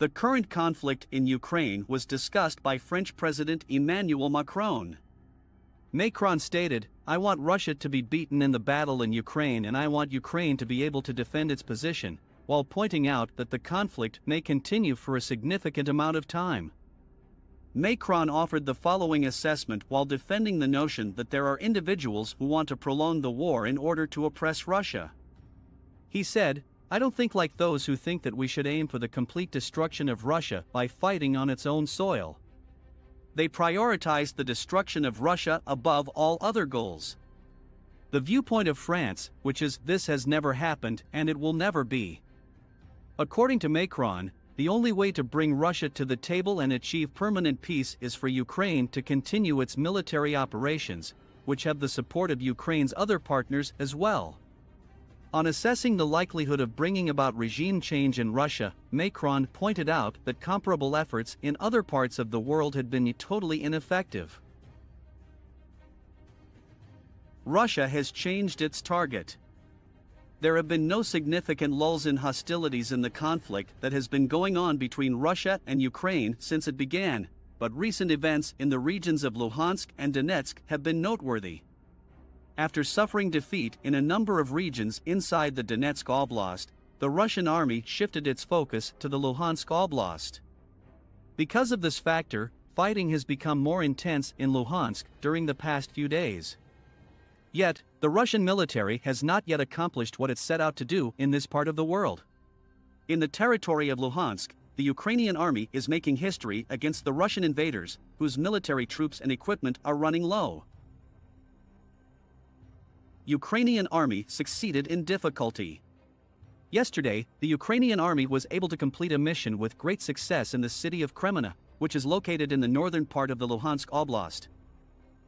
The current conflict in Ukraine was discussed by French President Emmanuel Macron. Macron stated, I want Russia to be beaten in the battle in Ukraine and I want Ukraine to be able to defend its position, while pointing out that the conflict may continue for a significant amount of time. Macron offered the following assessment while defending the notion that there are individuals who want to prolong the war in order to oppress Russia. He said, I don't think like those who think that we should aim for the complete destruction of Russia by fighting on its own soil. They prioritized the destruction of Russia above all other goals. The viewpoint of France, which is this has never happened and it will never be. According to Macron, the only way to bring Russia to the table and achieve permanent peace is for Ukraine to continue its military operations, which have the support of Ukraine's other partners as well. On assessing the likelihood of bringing about regime change in Russia, Macron pointed out that comparable efforts in other parts of the world had been totally ineffective. Russia has changed its target. There have been no significant lulls in hostilities in the conflict that has been going on between Russia and Ukraine since it began, but recent events in the regions of Luhansk and Donetsk have been noteworthy. After suffering defeat in a number of regions inside the Donetsk Oblast, the Russian army shifted its focus to the Luhansk Oblast. Because of this factor, fighting has become more intense in Luhansk during the past few days. Yet, the Russian military has not yet accomplished what it set out to do in this part of the world. In the territory of Luhansk, the Ukrainian army is making history against the Russian invaders, whose military troops and equipment are running low. Ukrainian army succeeded in difficulty. Yesterday, the Ukrainian army was able to complete a mission with great success in the city of Kremina, which is located in the northern part of the Luhansk Oblast.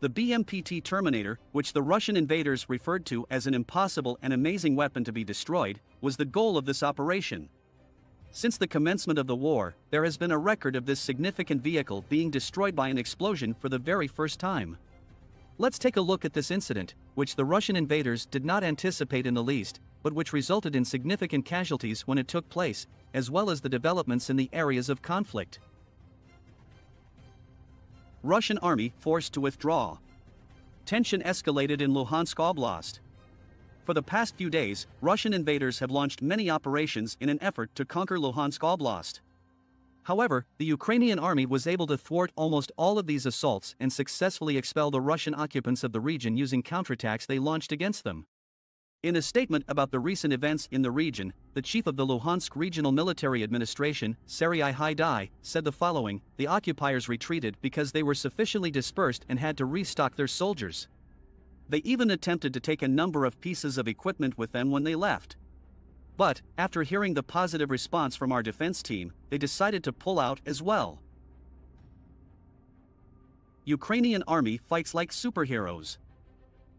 The BMPT Terminator, which the Russian invaders referred to as an impossible and amazing weapon to be destroyed, was the goal of this operation. Since the commencement of the war, there has been a record of this significant vehicle being destroyed by an explosion for the very first time. Let's take a look at this incident, which the Russian invaders did not anticipate in the least, but which resulted in significant casualties when it took place, as well as the developments in the areas of conflict. Russian army forced to withdraw. Tension escalated in Luhansk Oblast. For the past few days, Russian invaders have launched many operations in an effort to conquer Luhansk Oblast. However, the Ukrainian army was able to thwart almost all of these assaults and successfully expel the Russian occupants of the region using counterattacks they launched against them. In a statement about the recent events in the region, the chief of the Luhansk Regional Military Administration, Sergei Haidai, said the following, the occupiers retreated because they were sufficiently dispersed and had to restock their soldiers. They even attempted to take a number of pieces of equipment with them when they left. But, after hearing the positive response from our defense team, they decided to pull out as well. Ukrainian army fights like superheroes.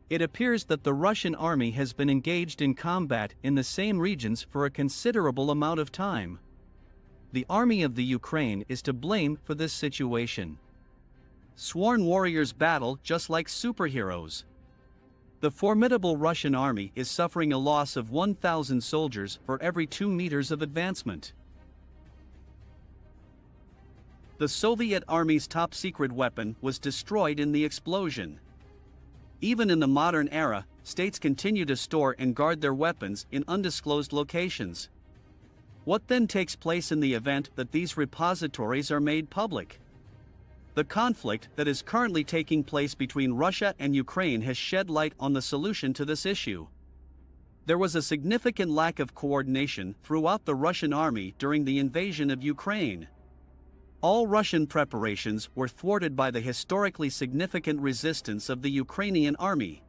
It appears that the Russian army has been engaged in combat in the same regions for a considerable amount of time. The army of the Ukraine is to blame for this situation. Sworn warriors battle just like superheroes. The formidable Russian army is suffering a loss of 1,000 soldiers for every 2 meters of advancement. The Soviet army's top secret weapon was destroyed in the explosion. Even in the modern era, states continue to store and guard their weapons in undisclosed locations. What then takes place in the event that these repositories are made public? The conflict that is currently taking place between Russia and Ukraine has shed light on the solution to this issue. There was a significant lack of coordination throughout the Russian army during the invasion of Ukraine. All Russian preparations were thwarted by the historically significant resistance of the Ukrainian army.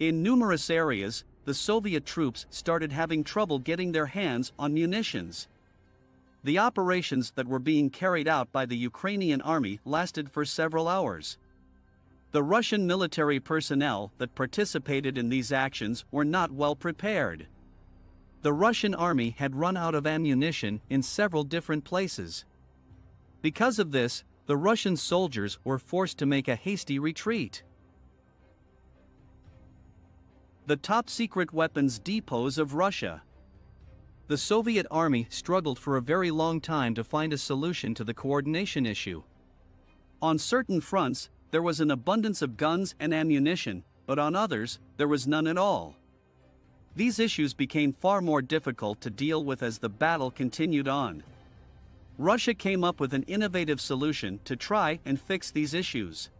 In numerous areas, the Soviet troops started having trouble getting their hands on munitions. The operations that were being carried out by the Ukrainian army lasted for several hours. The Russian military personnel that participated in these actions were not well prepared. The Russian army had run out of ammunition in several different places. Because of this, the Russian soldiers were forced to make a hasty retreat. The top secret weapons depots of Russia. The Soviet army struggled for a very long time to find a solution to the coordination issue. On certain fronts, there was an abundance of guns and ammunition, but on others, there was none at all. These issues became far more difficult to deal with as the battle continued on. Russia came up with an innovative solution to try and fix these issues.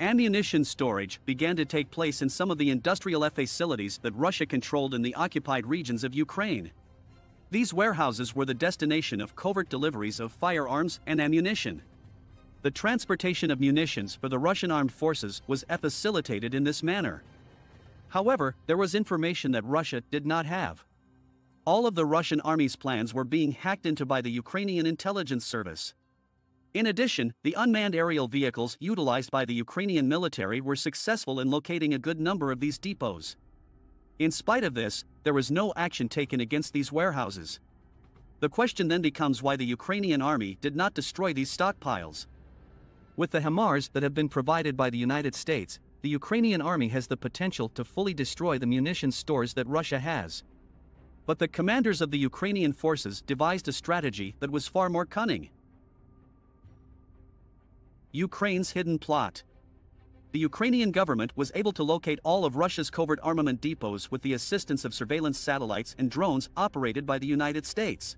Ammunition storage began to take place in some of the industrial facilities that Russia controlled in the occupied regions of Ukraine. These warehouses were the destination of covert deliveries of firearms and ammunition. The transportation of munitions for the Russian armed forces was facilitated in this manner. However, there was information that Russia did not have. All of the Russian army's plans were being hacked into by the Ukrainian intelligence service. In addition, the unmanned aerial vehicles utilized by the Ukrainian military were successful in locating a good number of these depots. In spite of this, there was no action taken against these warehouses. The question then becomes why the Ukrainian army did not destroy these stockpiles. With the HIMARS that have been provided by the United States, the Ukrainian army has the potential to fully destroy the munitions stores that Russia has. But the commanders of the Ukrainian forces devised a strategy that was far more cunning. Ukraine's hidden plot the Ukrainian government was able to locate all of Russia's covert armament depots with the assistance of surveillance satellites and drones operated by the United States.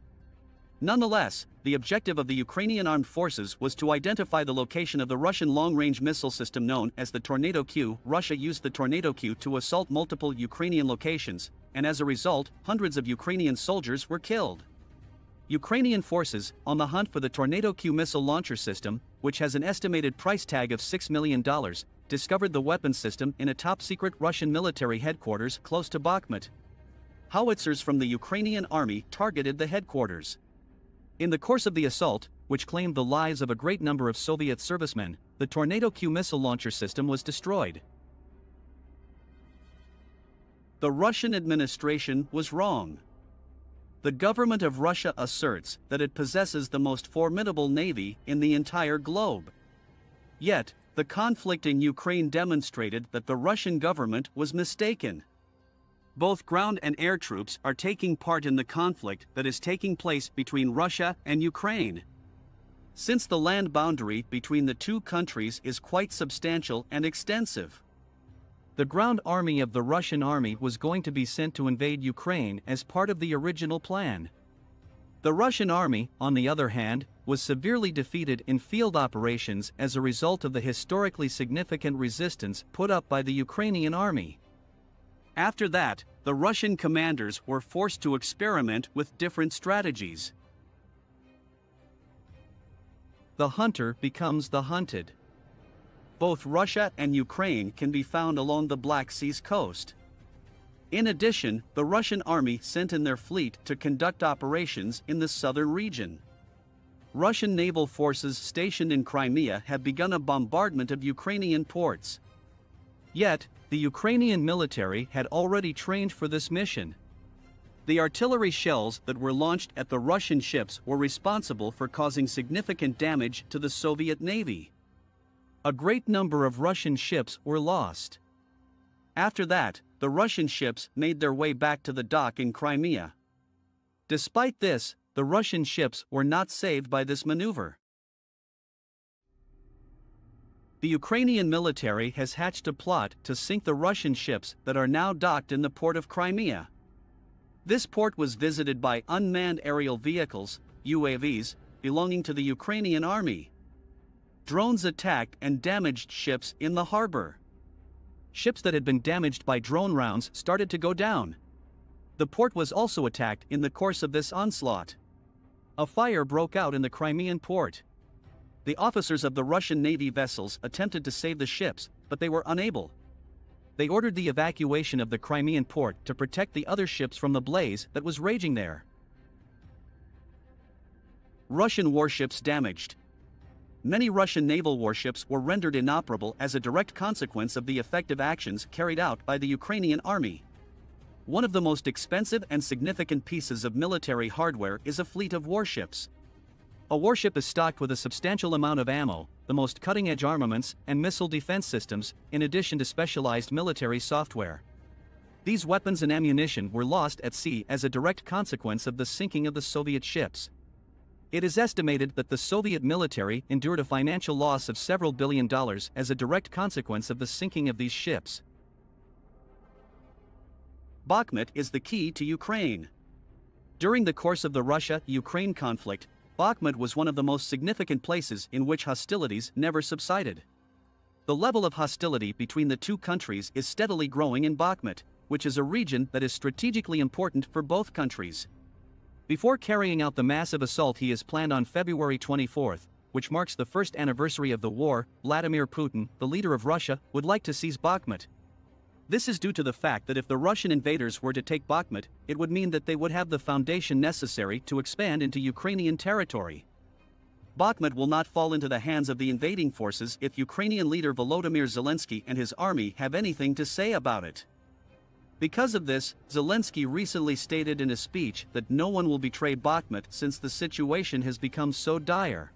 Nonetheless, the objective of the Ukrainian armed forces was to identify the location of the Russian long-range missile system known as the Tornado Q. Russia used the Tornado Q to assault multiple Ukrainian locations, and as a result, hundreds of Ukrainian soldiers were killed. Ukrainian forces, on the hunt for the Tornado Q missile launcher system, which has an estimated price tag of $6 million, discovered the weapon system in a top-secret Russian military headquarters close to Bakhmut. Howitzers from the Ukrainian army targeted the headquarters. In the course of the assault, which claimed the lives of a great number of Soviet servicemen, the Tornado Q missile launcher system was destroyed. The Russian administration was wrong. The government of Russia asserts that it possesses the most formidable navy in the entire globe. Yet, the conflict in Ukraine demonstrated that the Russian government was mistaken. Both ground and air troops are taking part in the conflict that is taking place between Russia and Ukraine. Since the land boundary between the two countries is quite substantial and extensive. The ground army of the Russian army was going to be sent to invade Ukraine as part of the original plan. The Russian army, on the other hand, was severely defeated in field operations as a result of the historically significant resistance put up by the Ukrainian army. After that, the Russian commanders were forced to experiment with different strategies. The hunter becomes the hunted. Both Russia and Ukraine can be found along the Black Sea's coast. In addition, the Russian army sent in their fleet to conduct operations in the southern region. Russian naval forces stationed in Crimea have begun a bombardment of Ukrainian ports. Yet, the Ukrainian military had already trained for this mission. The artillery shells that were launched at the Russian ships were responsible for causing significant damage to the Soviet Navy. A great number of Russian ships were lost. After that, the Russian ships made their way back to the dock in Crimea. Despite this, the Russian ships were not saved by this maneuver. The Ukrainian military has hatched a plot to sink the Russian ships that are now docked in the port of Crimea. This port was visited by unmanned aerial vehicles, UAVs, belonging to the Ukrainian army. Drones attacked and damaged ships in the harbor ships that had been damaged by drone rounds started to go down. The port was also attacked in the course of this onslaught. A fire broke out in the Crimean port. The officers of the Russian Navy vessels attempted to save the ships, but they were unable. They ordered the evacuation of the Crimean port to protect the other ships from the blaze that was raging there. Russian warships damaged many Russian naval warships were rendered inoperable as a direct consequence of the effective actions carried out by the Ukrainian army. One of the most expensive and significant pieces of military hardware is a fleet of warships. A warship is stocked with a substantial amount of ammo, the most cutting-edge armaments, and missile defense systems, in addition to specialized military software. These weapons and ammunition were lost at sea as a direct consequence of the sinking of the Soviet ships. It is estimated that the Soviet military endured a financial loss of several billion dollars as a direct consequence of the sinking of these ships. Bakhmut is the key to Ukraine. During the course of the Russia-Ukraine conflict, Bakhmut was one of the most significant places in which hostilities never subsided. The level of hostility between the two countries is steadily growing in Bakhmut, which is a region that is strategically important for both countries. Before carrying out the massive assault he has planned on February 24, which marks the first anniversary of the war, Vladimir Putin, the leader of Russia, would like to seize Bakhmut. This is due to the fact that if the Russian invaders were to take Bakhmut, it would mean that they would have the foundation necessary to expand into Ukrainian territory. Bakhmut will not fall into the hands of the invading forces if Ukrainian leader Volodymyr Zelensky and his army have anything to say about it. Because of this, Zelensky recently stated in a speech that no one will betray Bakhmut since the situation has become so dire.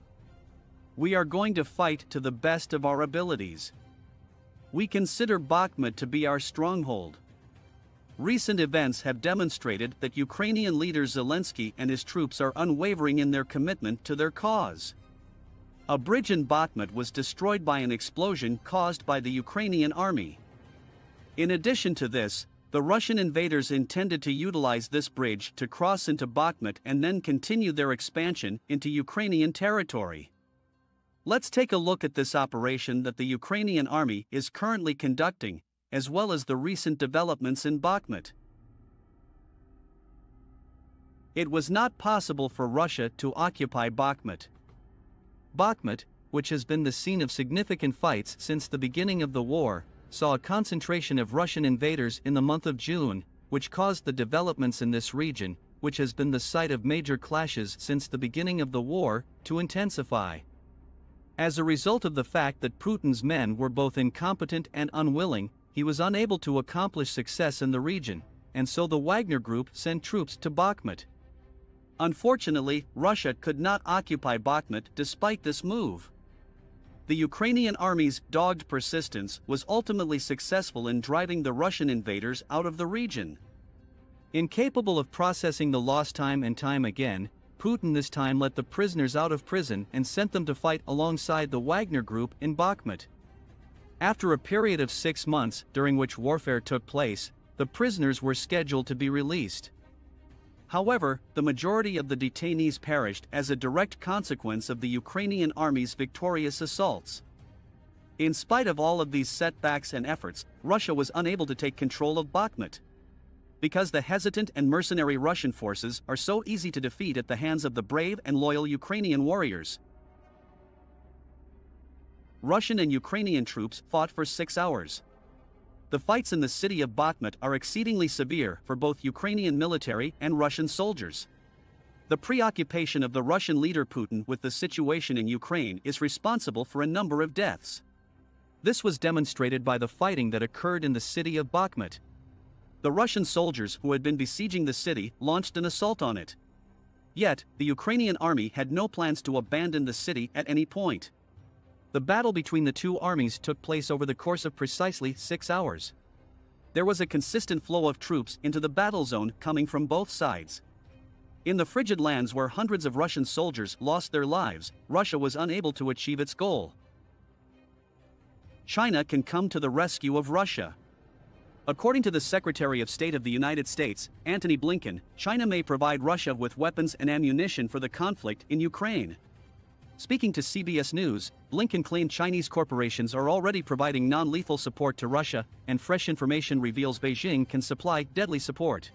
We are going to fight to the best of our abilities. We consider Bakhmut to be our stronghold. Recent events have demonstrated that Ukrainian leader Zelensky and his troops are unwavering in their commitment to their cause. A bridge in Bakhmut was destroyed by an explosion caused by the Ukrainian army. In addition to this, the Russian invaders intended to utilize this bridge to cross into Bakhmut and then continue their expansion into Ukrainian territory. Let's take a look at this operation that the Ukrainian army is currently conducting, as well as the recent developments in Bakhmut. It was not possible for Russia to occupy Bakhmut. Bakhmut, which has been the scene of significant fights since the beginning of the war, saw a concentration of Russian invaders in the month of June, which caused the developments in this region, which has been the site of major clashes since the beginning of the war, to intensify. As a result of the fact that Putin's men were both incompetent and unwilling, he was unable to accomplish success in the region, and so the Wagner Group sent troops to Bakhmut. Unfortunately, Russia could not occupy Bakhmut despite this move the Ukrainian army's dogged persistence was ultimately successful in driving the Russian invaders out of the region. Incapable of processing the lost time and time again, Putin this time let the prisoners out of prison and sent them to fight alongside the Wagner Group in Bakhmut. After a period of six months during which warfare took place, the prisoners were scheduled to be released. However, the majority of the detainees perished as a direct consequence of the Ukrainian army's victorious assaults. In spite of all of these setbacks and efforts, Russia was unable to take control of Bakhmut. Because the hesitant and mercenary Russian forces are so easy to defeat at the hands of the brave and loyal Ukrainian warriors. Russian and Ukrainian troops fought for six hours. The fights in the city of Bakhmut are exceedingly severe for both Ukrainian military and Russian soldiers. The preoccupation of the Russian leader Putin with the situation in Ukraine is responsible for a number of deaths. This was demonstrated by the fighting that occurred in the city of Bakhmut. The Russian soldiers who had been besieging the city launched an assault on it. Yet, the Ukrainian army had no plans to abandon the city at any point. The battle between the two armies took place over the course of precisely six hours. There was a consistent flow of troops into the battle zone coming from both sides. In the frigid lands where hundreds of Russian soldiers lost their lives, Russia was unable to achieve its goal. China can come to the rescue of Russia. According to the Secretary of State of the United States, Antony Blinken, China may provide Russia with weapons and ammunition for the conflict in Ukraine. Speaking to CBS News, Blinken claimed Chinese corporations are already providing non lethal support to Russia, and fresh information reveals Beijing can supply deadly support.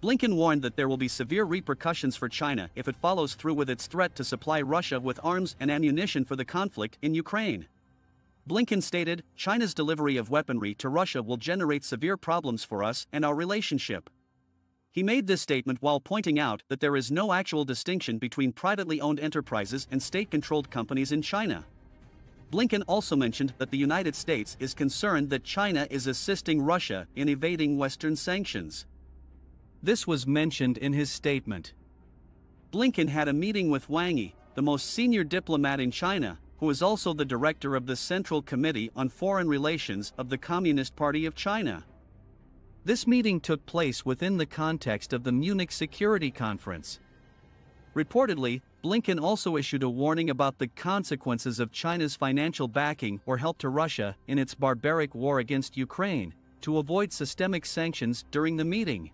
Blinken warned that there will be severe repercussions for China if it follows through with its threat to supply Russia with arms and ammunition for the conflict in Ukraine. Blinken stated China's delivery of weaponry to Russia will generate severe problems for us and our relationship. He made this statement while pointing out that there is no actual distinction between privately owned enterprises and state controlled companies in China. Blinken also mentioned that the United States is concerned that China is assisting Russia in evading Western sanctions. This was mentioned in his statement. Blinken had a meeting with Wang Yi, the most senior diplomat in China, who is also the director of the Central Committee on Foreign Relations of the Communist Party of China. This meeting took place within the context of the Munich Security Conference. Reportedly, Blinken also issued a warning about the consequences of China's financial backing or help to Russia in its barbaric war against Ukraine, to avoid systemic sanctions during the meeting.